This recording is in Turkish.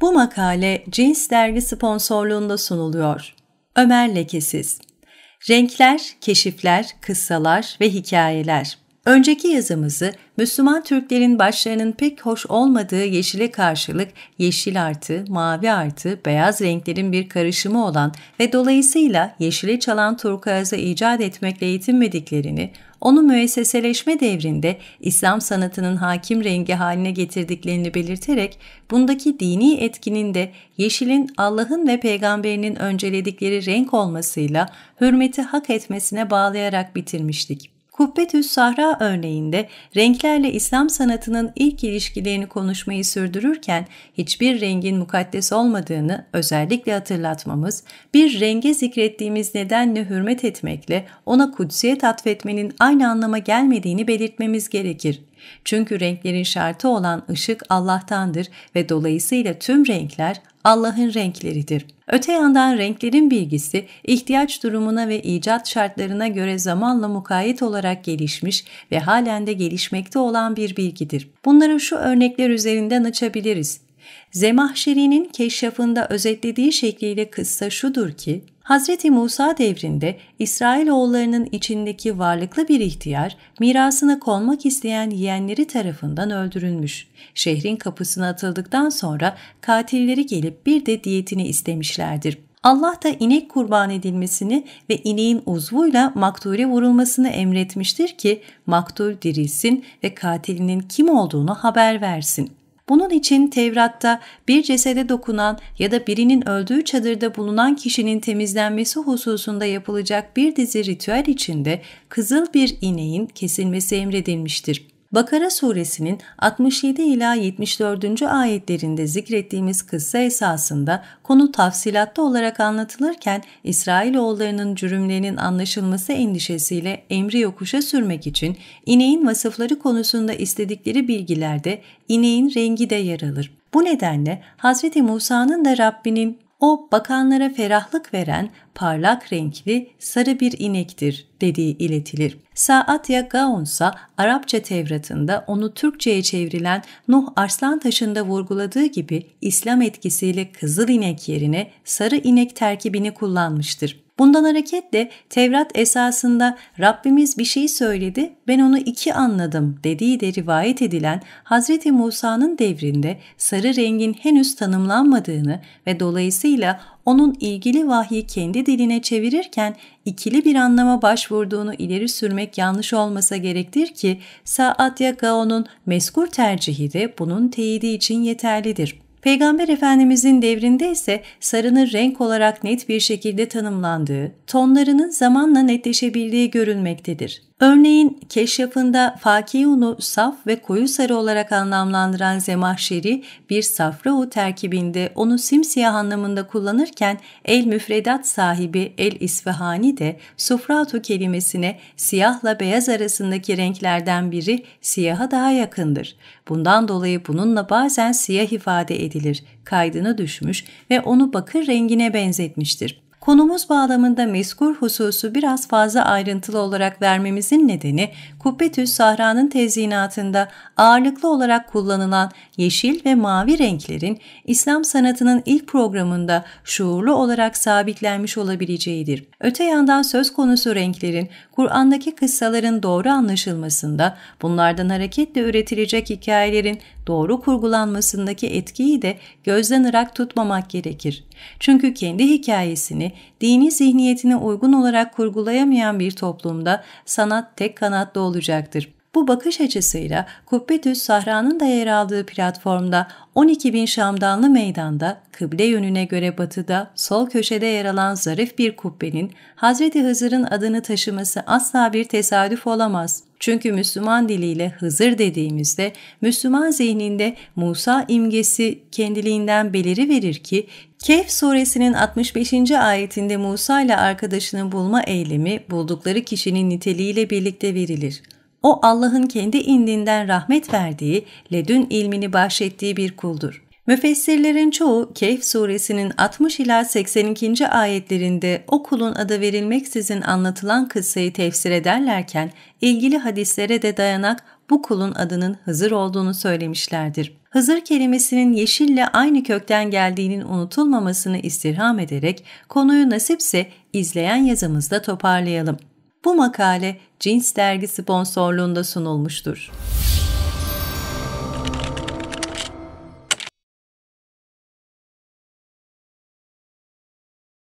Bu makale Cins Dergi sponsorluğunda sunuluyor. Ömer Lekesiz Renkler, Keşifler, Kıssalar ve Hikayeler Önceki yazımızı Müslüman Türklerin başlarının pek hoş olmadığı yeşile karşılık yeşil artı, mavi artı, beyaz renklerin bir karışımı olan ve dolayısıyla yeşile çalan turkuazı icat etmekle yetinmediklerini, onu müesseseleşme devrinde İslam sanatının hakim rengi haline getirdiklerini belirterek bundaki dini etkinin de yeşilin Allah'ın ve peygamberinin önceledikleri renk olmasıyla hürmeti hak etmesine bağlayarak bitirmiştik. Kubbetü Sahra örneğinde renklerle İslam sanatının ilk ilişkilerini konuşmayı sürdürürken hiçbir rengin mukaddes olmadığını özellikle hatırlatmamız, bir renge zikrettiğimiz nedenle hürmet etmekle ona kudsiyet atfetmenin aynı anlama gelmediğini belirtmemiz gerekir. Çünkü renklerin şartı olan ışık Allah'tandır ve dolayısıyla tüm renkler Allah'ın renkleridir. Öte yandan renklerin bilgisi ihtiyaç durumuna ve icat şartlarına göre zamanla mukayet olarak gelişmiş ve halen de gelişmekte olan bir bilgidir. Bunları şu örnekler üzerinden açabiliriz. Zemahşeri'nin keşrafında özetlediği şekliyle kıssa şudur ki, Hz. Musa devrinde İsrailoğullarının içindeki varlıklı bir ihtiyar, mirasını konmak isteyen yeğenleri tarafından öldürülmüş. Şehrin kapısına atıldıktan sonra katilleri gelip bir de diyetini istemişlerdir. Allah da inek kurban edilmesini ve ineğin uzvuyla maktule vurulmasını emretmiştir ki maktul dirilsin ve katilinin kim olduğunu haber versin. Bunun için Tevrat'ta bir cesede dokunan ya da birinin öldüğü çadırda bulunan kişinin temizlenmesi hususunda yapılacak bir dizi ritüel içinde kızıl bir ineğin kesilmesi emredilmiştir. Bakara suresinin 67 ila 74. ayetlerinde zikrettiğimiz kıssa esasında konu tafsilatta olarak anlatılırken İsrailoğullarının cürümlerinin anlaşılması endişesiyle emri yokuşa sürmek için ineğin vasıfları konusunda istedikleri bilgilerde ineğin rengi de yer alır. Bu nedenle Hz. Musa'nın da Rabbinin o bakanlara ferahlık veren parlak renkli sarı bir inektir dediği iletilir. Saat Saatya Gaonsa Arapça Tevrat'ında onu Türkçe'ye çevrilen Nuh taşında vurguladığı gibi İslam etkisiyle kızıl inek yerine sarı inek terkibini kullanmıştır. Bundan hareketle Tevrat esasında Rabbimiz bir şey söyledi, ben onu iki anladım dediği de rivayet edilen Hz. Musa'nın devrinde sarı rengin henüz tanımlanmadığını ve dolayısıyla onun ilgili vahyi kendi diline çevirirken ikili bir anlama başvurduğunu ileri sürmek yanlış olmasa gerektir ki Saatya Gaon'un meskur tercihi de bunun teyidi için yeterlidir. Peygamber Efendimizin devrinde ise sarının renk olarak net bir şekilde tanımlandığı, tonlarının zamanla netleşebildiği görülmektedir. Örneğin keşyafında faki unu saf ve koyu sarı olarak anlamlandıran zemahşeri bir safrau terkibinde onu simsiyah anlamında kullanırken el müfredat sahibi el isfahani de sufratu kelimesine siyahla beyaz arasındaki renklerden biri siyaha daha yakındır. Bundan dolayı bununla bazen siyah ifade edilir, Kaydını düşmüş ve onu bakır rengine benzetmiştir. Konumuz bağlamında meskur hususu biraz fazla ayrıntılı olarak vermemizin nedeni Kubbetüs Sahra'nın tezyinatında ağırlıklı olarak kullanılan yeşil ve mavi renklerin İslam sanatının ilk programında şuurlu olarak sabitlenmiş olabileceğidir. Öte yandan söz konusu renklerin Kur'an'daki kıssaların doğru anlaşılmasında bunlardan hareketle üretilecek hikayelerin doğru kurgulanmasındaki etkiyi de gözden ırak tutmamak gerekir. Çünkü kendi hikayesini dini zihniyetine uygun olarak kurgulayamayan bir toplumda sanat tek kanatlı olacaktır. Bu bakış açısıyla Kubbetüs Sahra'nın da yer aldığı platformda 12 bin Şamdanlı meydanda kıble yönüne göre batıda sol köşede yer alan zarif bir kubbenin Hazreti Hızır'ın adını taşıması asla bir tesadüf olamaz. Çünkü Müslüman diliyle Hızır dediğimizde Müslüman zihninde Musa imgesi kendiliğinden beliri verir ki Kehf suresinin 65. ayetinde Musa ile arkadaşını bulma eylemi buldukları kişinin niteliğiyle birlikte verilir. O Allah'ın kendi indinden rahmet verdiği, ledün ilmini bahşettiği bir kuldur. Müfessirlerin çoğu Kehf suresinin 60 ila 82. ayetlerinde o kulun adı verilmeksizin anlatılan kıssayı tefsir ederlerken ilgili hadislere de dayanak bu kulun adının Hızır olduğunu söylemişlerdir. Hızır kelimesinin yeşille aynı kökten geldiğinin unutulmamasını istirham ederek konuyu nasipse izleyen yazımızda toparlayalım. Bu makale Cins dergi sponsorluğunda sunulmuştur.